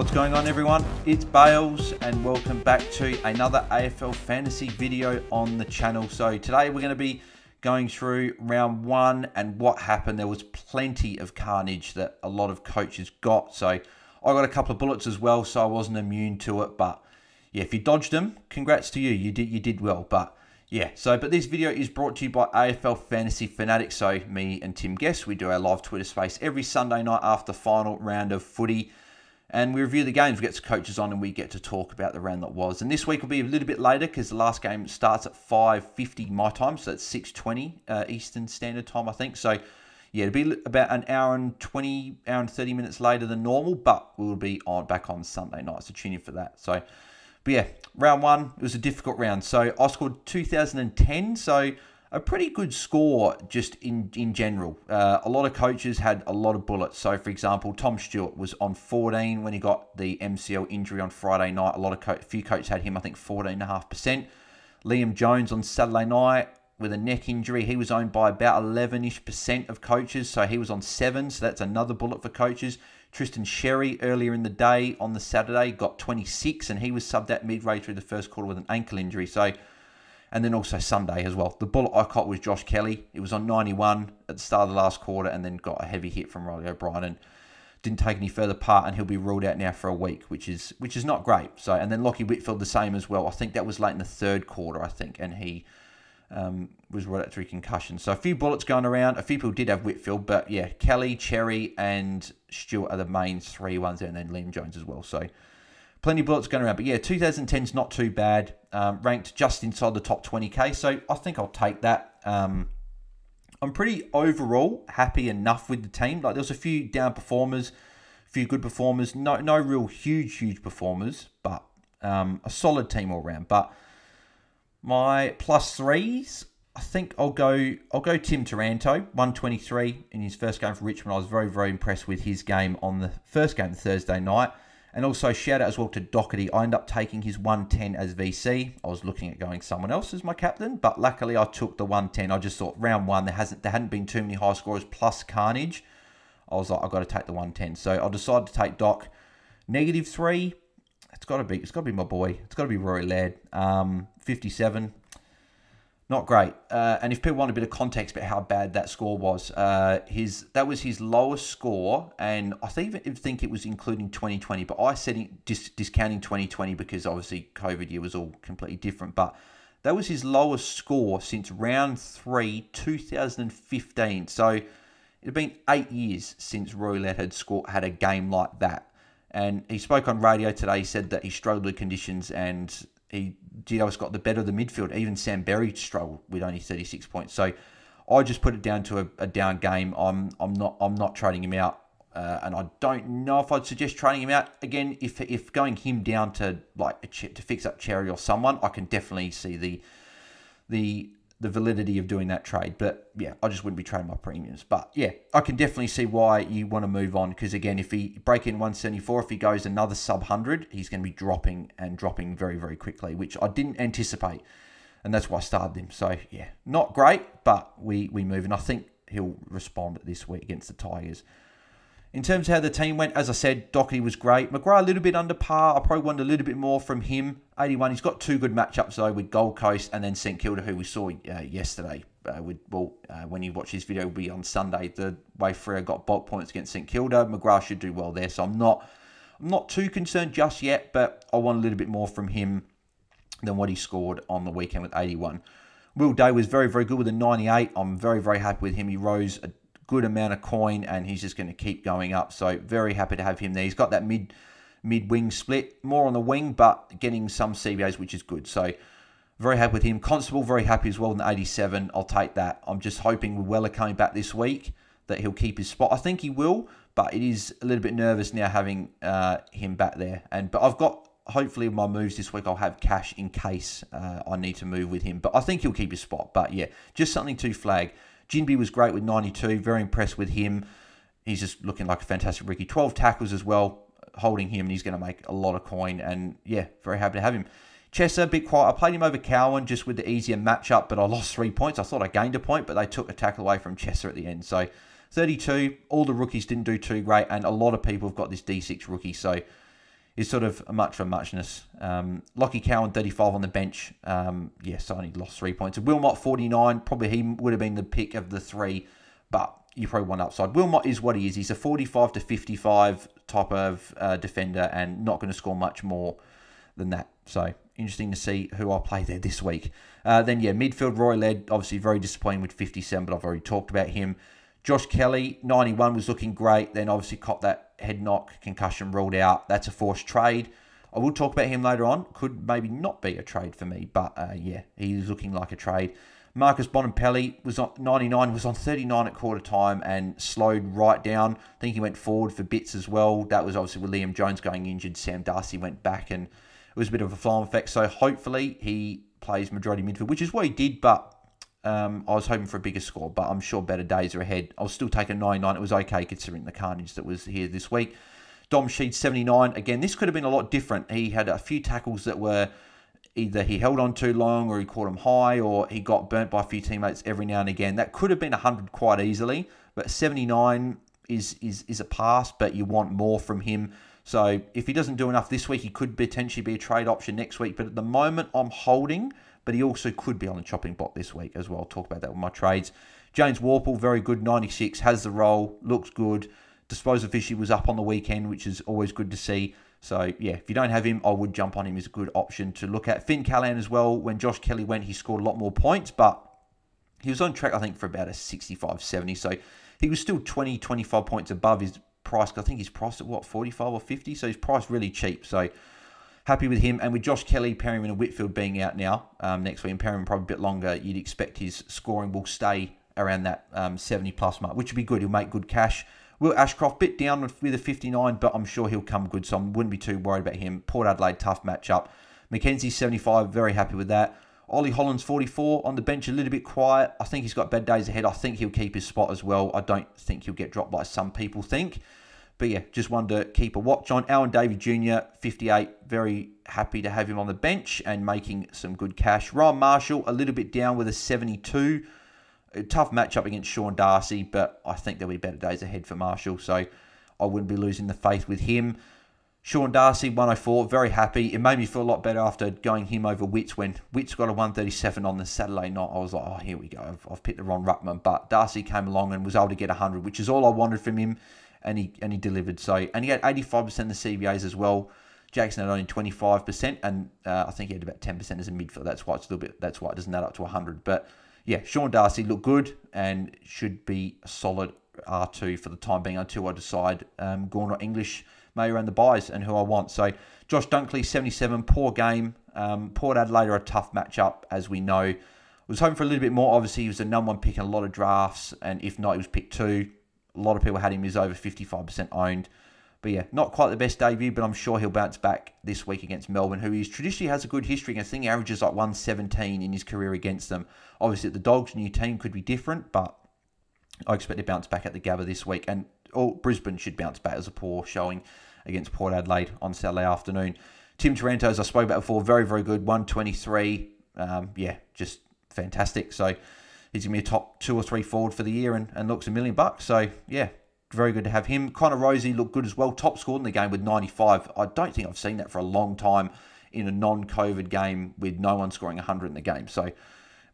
What's going on everyone? It's Bales and welcome back to another AFL Fantasy video on the channel. So today we're going to be going through round one and what happened. There was plenty of carnage that a lot of coaches got. So I got a couple of bullets as well, so I wasn't immune to it. But yeah, if you dodged them, congrats to you. You did, you did well. But yeah, so but this video is brought to you by AFL Fantasy Fanatics. So me and Tim Guest, we do our live Twitter space every Sunday night after final round of footy and we review the games. We get coaches on and we get to talk about the round that was. And this week will be a little bit later because the last game starts at 5.50 my time, so that's 6.20 uh, Eastern Standard Time, I think. So, yeah, it'll be about an hour and 20, hour and 30 minutes later than normal, but we'll be on back on Sunday night, so tune in for that. So, but yeah, round one, it was a difficult round. So I scored 2010, so a pretty good score just in, in general. Uh, a lot of coaches had a lot of bullets. So, for example, Tom Stewart was on 14 when he got the MCL injury on Friday night. A lot of co- few coaches had him, I think, 14.5%. Liam Jones on Saturday night with a neck injury. He was owned by about 11 ish percent of coaches. So he was on seven. So that's another bullet for coaches. Tristan Sherry earlier in the day on the Saturday got 26 and he was subbed at midway through the first quarter with an ankle injury. So, and then also Sunday as well. The bullet I caught was Josh Kelly. It was on 91 at the start of the last quarter and then got a heavy hit from Riley O'Brien and didn't take any further part and he'll be ruled out now for a week, which is which is not great. So and then Lockie Whitfield the same as well. I think that was late in the third quarter, I think, and he um, was right after concussion. So a few bullets going around. A few people did have Whitfield, but yeah, Kelly, Cherry, and Stewart are the main three ones and then Liam Jones as well. So plenty of bullets going around. But yeah, is not too bad. Um, ranked just inside the top 20k. So I think I'll take that. Um, I'm pretty overall happy enough with the team. Like there was a few down performers, a few good performers. No, no real huge, huge performers, but um, a solid team all round. But my plus threes, I think I'll go. I'll go Tim Taranto, 123 in his first game for Richmond. I was very, very impressed with his game on the first game Thursday night. And also shout out as well to Doherty. I ended up taking his 110 as VC. I was looking at going someone else as my captain, but luckily I took the 110. I just thought round one there hasn't there hadn't been too many high scorers plus Carnage. I was like I've got to take the 110. So I decided to take Doc. Negative three. It's got to be it's got to be my boy. It's got to be Rory Lad Um, 57. Not great. Uh, and if people want a bit of context about how bad that score was, uh, his that was his lowest score, and I think even think it was including 2020. But I said it, dis, discounting 2020 because obviously COVID year was all completely different. But that was his lowest score since round three, 2015. So it had been eight years since Roulette had scored had a game like that. And he spoke on radio today. He said that he struggled with conditions and he Gio's got the better of the midfield. Even Sam Berry struggled with only 36 points. So I just put it down to a, a down game. I'm I'm not I'm not trading him out, uh, and I don't know if I'd suggest trading him out again. If if going him down to like to fix up Cherry or someone, I can definitely see the the the validity of doing that trade. But yeah, I just wouldn't be trading my premiums. But yeah, I can definitely see why you want to move on because again, if he break in 174, if he goes another sub 100, he's going to be dropping and dropping very very quickly, which I didn't anticipate, and that's why I started him. So yeah, not great, but we we move, and I think he'll respond this week against the Tigers. In terms of how the team went, as I said, Doherty was great. McGrath a little bit under par. I probably wanted a little bit more from him. 81. He's got two good matchups though with Gold Coast and then St Kilda, who we saw uh, yesterday. Uh, with well, uh, when you watch this video, will be on Sunday. The way Freer got bulk points against St Kilda. McGrath should do well there, so I'm not I'm not too concerned just yet. But I want a little bit more from him than what he scored on the weekend with 81. Will Day was very, very good with a 98. I'm very, very happy with him. He rose a good amount of coin and he's just going to keep going up. So very happy to have him there. He's got that mid mid wing split, more on the wing, but getting some CBAs, which is good. So very happy with him. Constable very happy as well in the 87. I'll take that. I'm just hoping with Weller coming back this week that he'll keep his spot. I think he will, but it is a little bit nervous now having uh, him back there. And but I've got hopefully my moves this week I'll have cash in case uh, I need to move with him. But I think he'll keep his spot. But yeah, just something to flag. Jinby was great with 92. Very impressed with him. He's just looking like a fantastic rookie. 12 tackles as well, holding him, and he's going to make a lot of coin. And yeah, very happy to have him. Chester, a bit quiet. I played him over Cowan just with the easier matchup, but I lost three points. I thought I gained a point, but they took a tackle away from Chester at the end. So 32, all the rookies didn't do too great, and a lot of people have got this D6 rookie. So is sort of much for muchness. Um, Lockie Cowan, 35 on the bench. Um, yes, only lost three points. Wilmot, 49. Probably he would have been the pick of the three, but you probably want upside. Wilmot is what he is. He's a 45 to 55 type of uh, defender and not going to score much more than that. So interesting to see who I play there this week. Uh, then, yeah, midfield Roy led, obviously very disappointing with 57, but I've already talked about him. Josh Kelly, 91, was looking great. Then obviously caught that head knock, concussion ruled out. That's a forced trade. I will talk about him later on. Could maybe not be a trade for me, but uh, yeah, he's looking like a trade. Marcus Bonampelli was on 99, was on 39 at quarter time and slowed right down. I think he went forward for bits as well. That was obviously with Liam Jones going injured. Sam Darcy went back and it was a bit of a flying effect. So hopefully he plays majority midfield, which is what he did, but um, I was hoping for a bigger score, but I'm sure better days are ahead. I'll still take a 99. It was okay considering the carnage that was here this week. Dom Sheed 79. Again, this could have been a lot different. He had a few tackles that were either he held on too long or he caught him high or he got burnt by a few teammates every now and again. That could have been 100 quite easily, but 79 is is is a pass, but you want more from him. So if he doesn't do enough this week, he could potentially be a trade option next week. But at the moment, I'm holding but he also could be on the chopping block this week as well. I'll talk about that with my trades. James Warple, very good, 96, has the role, looks good. Disposal Fishy was up on the weekend, which is always good to see. So, yeah, if you don't have him, I would jump on him as a good option to look at. Finn Callan as well, when Josh Kelly went, he scored a lot more points, but he was on track, I think, for about a 65 70. So he was still 20, 25 points above his price. I think he's priced at what, 45 or 50? So his price really cheap. So happy with him. And with Josh Kelly, Perryman, and Whitfield being out now um, next week, and Perryman probably a bit longer, you'd expect his scoring will stay around that um, 70 plus mark, which would be good. He'll make good cash. Will Ashcroft bit down with, a 59, but I'm sure he'll come good, so I wouldn't be too worried about him. Port Adelaide, tough matchup. McKenzie 75, very happy with that. Ollie Holland's 44 on the bench, a little bit quiet. I think he's got bad days ahead. I think he'll keep his spot as well. I don't think he'll get dropped by some people think but yeah, just one to keep a watch on. Alan Davey Jr., 58, very happy to have him on the bench and making some good cash. Ron Marshall, a little bit down with a 72. A tough matchup against Sean Darcy, but I think there'll be better days ahead for Marshall, so I wouldn't be losing the faith with him. Sean Darcy, 104, very happy. It made me feel a lot better after going him over Wits when Wits got a 137 on the Saturday night. I was like, oh, here we go. I've, I've picked the wrong ruckman. But Darcy came along and was able to get 100, which is all I wanted from him and he and he delivered. So and he had eighty five percent of the CBAs as well. Jackson had only twenty five percent, and uh, I think he had about ten percent as a midfielder. That's why it's a little bit. That's why it doesn't add up to hundred. But yeah, Sean Darcy looked good and should be a solid R two for the time being until I decide um, Gorn or English may run the buys and who I want. So Josh Dunkley seventy seven, poor game. Um, Port Adelaide are a tough matchup as we know. was hoping for a little bit more. Obviously, he was the number one pick in a lot of drafts, and if not, he was picked two a lot of people had him as over 55% owned. But yeah, not quite the best debut, but I'm sure he'll bounce back this week against Melbourne, who is traditionally has a good history against. I think averages like 117 in his career against them. Obviously, the Dogs' new team could be different, but I expect to bounce back at the Gabba this week. And oh, Brisbane should bounce back as a poor showing against Port Adelaide on Saturday afternoon. Tim Taranto, as I spoke about before, very, very good. 123. Um, yeah, just fantastic. So he's going to be a top two or three forward for the year and, and looks a million bucks. So, yeah, very good to have him. Connor Rosie looked good as well, top scored in the game with 95. I don't think I've seen that for a long time in a non COVID game with no one scoring 100 in the game. So,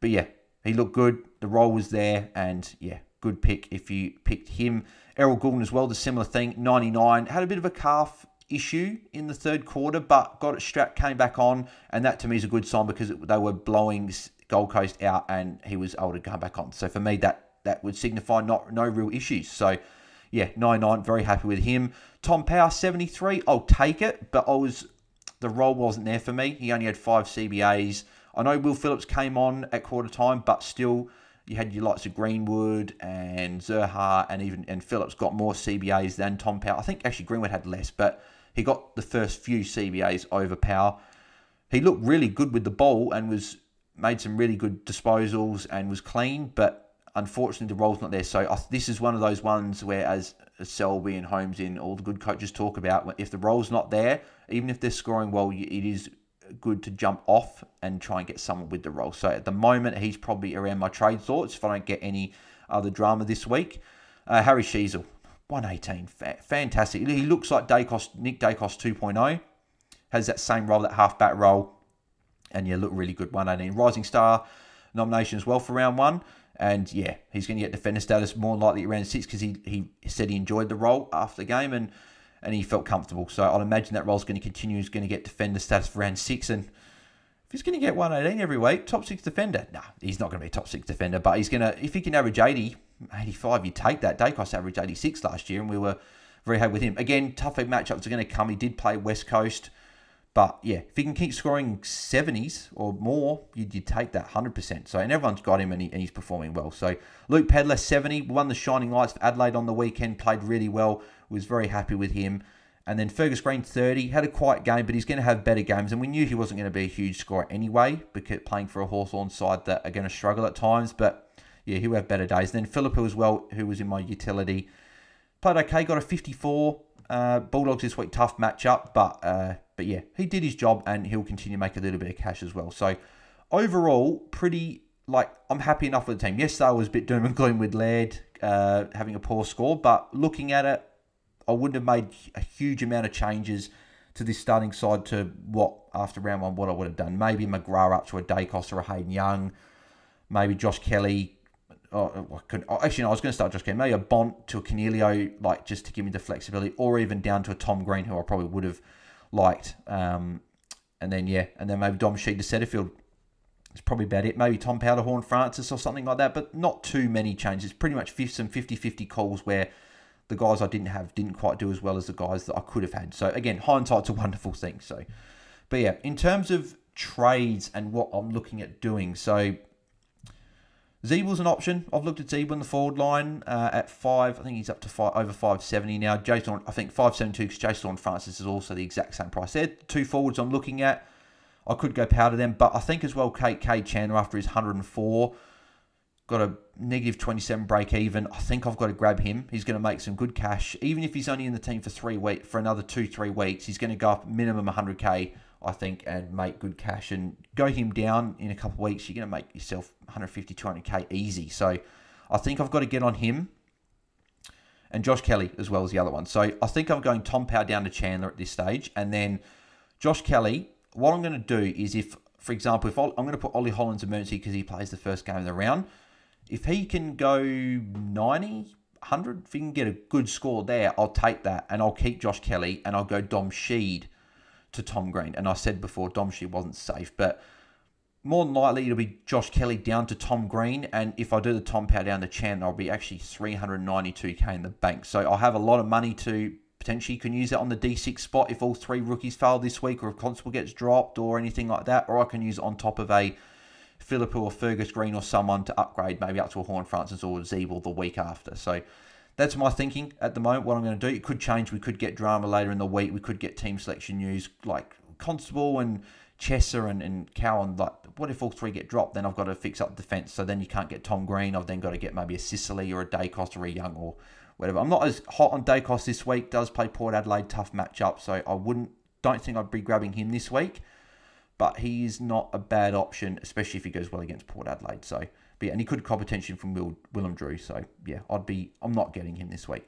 but yeah, he looked good. The role was there, and yeah, good pick if you picked him. Errol Goulden as well, the similar thing, 99. Had a bit of a calf issue in the third quarter, but got it strapped, came back on, and that to me is a good sign because they were blowing Gold Coast out and he was able to come back on. So for me, that that would signify not no real issues. So yeah, 99, very happy with him. Tom Power, 73, I'll take it, but I was the role wasn't there for me. He only had five CBAs. I know Will Phillips came on at quarter time, but still you had your likes of Greenwood and Zerha and even and Phillips got more CBAs than Tom Power. I think actually Greenwood had less, but he got the first few CBAs over Power. He looked really good with the ball and was made some really good disposals and was clean, but unfortunately the role's not there. So this is one of those ones where, as, Selby and Holmes in all the good coaches talk about, if the role's not there, even if they're scoring well, it is good to jump off and try and get someone with the role. So at the moment, he's probably around my trade thoughts if I don't get any other drama this week. Uh, Harry Sheezel, 118, fantastic. He looks like Dacos, Nick Dacos 2.0, has that same role, that half back role and yeah, look really good. 118 Rising Star nomination as well for round one. And yeah, he's going to get defender status more likely round six because he, he said he enjoyed the role after the game and, and he felt comfortable. So I'd imagine that role's going to continue. He's going to get defender status for round six. And if he's going to get 118 every week, top six defender, nah, he's not going to be a top six defender, but he's going to, if he can average 80, 85, you take that. Dacos averaged 86 last year and we were very happy with him. Again, tough matchups are going to come. He did play West Coast. But yeah, if he can keep scoring 70s or more, you'd, you'd take that 100%. So, and everyone's got him and, he, and, he's performing well. So, Luke Pedler, 70, won the Shining Lights for Adelaide on the weekend, played really well, was very happy with him. And then Fergus Green, 30, had a quiet game, but he's going to have better games. And we knew he wasn't going to be a huge scorer anyway, because playing for a Hawthorn side that are going to struggle at times. But yeah, he'll have better days. And then Philippa as well, who was in my utility, played okay, got a 54. Uh, Bulldogs this week, tough matchup, but. Uh, but yeah, he did his job and he'll continue to make a little bit of cash as well. So overall, pretty like I'm happy enough with the team. Yesterday I was a bit doom and gloom with Laird uh, having a poor score, but looking at it, I wouldn't have made a huge amount of changes to this starting side to what after round one what I would have done. Maybe McGrath up to a Dacos or a Hayden Young, maybe Josh Kelly. Or, oh, oh, could, oh, actually, no, I was going to start Josh Kelly. Maybe a Bont to a Canelio, like just to give me the flexibility, or even down to a Tom Green, who I probably would have liked. Um, and then, yeah, and then maybe Dom Sheed to Setterfield. It's probably about it. Maybe Tom Powderhorn, Francis, or something like that, but not too many changes. Pretty much some 50 50 calls where the guys I didn't have didn't quite do as well as the guys that I could have had. So, again, hindsight's a wonderful thing. So, but yeah, in terms of trades and what I'm looking at doing, so Zeeble's an option. I've looked at Zeeble in the forward line uh, at five. I think he's up to five, over five seventy now. Jason, I think five seventy two because Jason Francis is also the exact same price. There, two forwards I'm looking at. I could go powder them, but I think as well, Kate K Chandler after his hundred and four got a negative twenty seven break even. I think I've got to grab him. He's going to make some good cash, even if he's only in the team for three week for another two three weeks. He's going to go up minimum hundred k I think, and make good cash and go him down in a couple of weeks. You're going to make yourself 150, 200k easy. So I think I've got to get on him and Josh Kelly as well as the other one. So I think I'm going Tom Power down to Chandler at this stage, and then Josh Kelly. What I'm going to do is if, for example, if I'm going to put Ollie Holland's emergency because he plays the first game of the round. If he can go 90, 100, if he can get a good score there, I'll take that and I'll keep Josh Kelly and I'll go Dom Sheed to Tom Green. And I said before, Domshi wasn't safe, but more than likely it'll be Josh Kelly down to Tom Green. And if I do the Tom Power down the Chan, I'll be actually 392k in the bank. So I'll have a lot of money to potentially you can use it on the D6 spot if all three rookies fail this week or if Constable gets dropped or anything like that. Or I can use it on top of a Philippou or Fergus Green or someone to upgrade maybe up to a Horn Francis or a Zeeble the week after. So that's my thinking at the moment. What I'm going to do. It could change. We could get drama later in the week. We could get team selection news like Constable and Chesser and, and Cowan. Like, what if all three get dropped? Then I've got to fix up defence. So then you can't get Tom Green. I've then got to get maybe a Sicily or a Dacos or a Young or whatever. I'm not as hot on Dacos this week. Does play Port Adelaide tough matchup. So I wouldn't. Don't think I'd be grabbing him this week. But he is not a bad option, especially if he goes well against Port Adelaide. So. But yeah, and he could cop attention from Will Willem Drew. So yeah, I'd be I'm not getting him this week.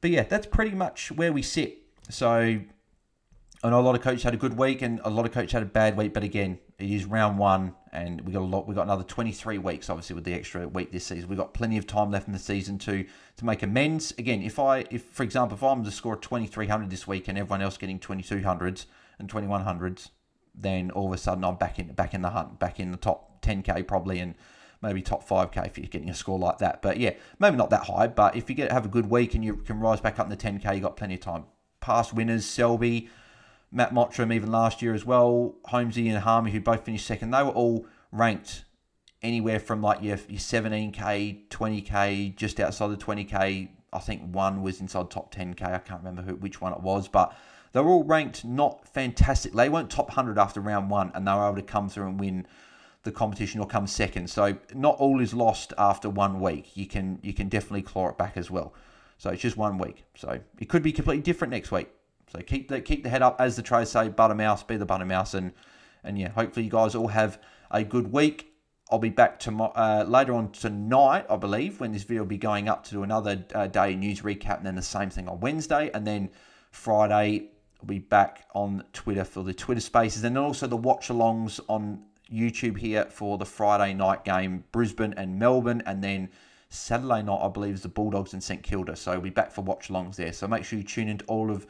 But yeah, that's pretty much where we sit. So I know a lot of coaches had a good week and a lot of coaches had a bad week, but again, it is round one and we got a lot we got another 23 weeks obviously with the extra week this season. We've got plenty of time left in the season to to make amends. Again, if I if for example if I'm to score 2300 this week and everyone else getting 2200s and 2100s, then all of a sudden I'm back in back in the hunt, back in the top 10k probably and maybe top 5K if you're getting a score like that. But yeah, maybe not that high, but if you get have a good week and you can rise back up in the 10K, you've got plenty of time. Past winners, Selby, Matt Mottram, even last year as well, Holmesy and Harmy, who both finished second, they were all ranked anywhere from like your, your 17K, 20K, just outside the 20K. I think one was inside top 10K. I can't remember who, which one it was, but they were all ranked not fantastic. They weren't top 100 after round one, and they were able to come through and win the competition or come second. So not all is lost after one week. You can you can definitely claw it back as well. So it's just one week. So it could be completely different next week. So keep the keep the head up as the trays say, butter mouse, be the butter mouse, and and yeah, hopefully you guys all have a good week. I'll be back tomorrow uh, later on tonight, I believe, when this video will be going up to do another uh, day news recap, and then the same thing on Wednesday, and then Friday I'll be back on Twitter for the Twitter Spaces, and then also the watch alongs on YouTube here for the Friday night game, Brisbane and Melbourne, and then Saturday night, I believe, is the Bulldogs and St Kilda. So we'll be back for watch alongs there. So make sure you tune into all of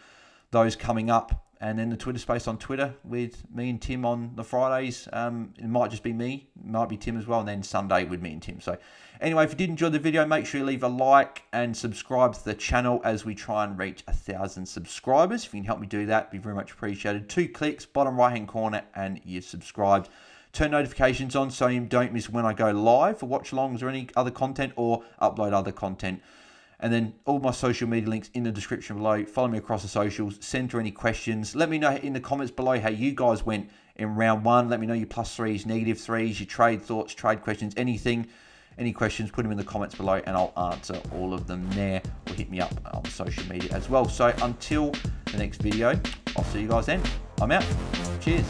those coming up. And then the Twitter space on Twitter with me and Tim on the Fridays. Um, it might just be me, might be Tim as well. And then Sunday with me and Tim. So, anyway, if you did enjoy the video, make sure you leave a like and subscribe to the channel as we try and reach a thousand subscribers. If you can help me do that, be very much appreciated. Two clicks, bottom right hand corner, and you've subscribed. Turn notifications on so you don't miss when I go live for watch longs or any other content or upload other content. And then all my social media links in the description below. Follow me across the socials. Send through any questions. Let me know in the comments below how you guys went in round one. Let me know your plus threes, negative threes, your trade thoughts, trade questions, anything. Any questions, put them in the comments below and I'll answer all of them there or hit me up on social media as well. So until the next video, I'll see you guys then. I'm out. Cheers.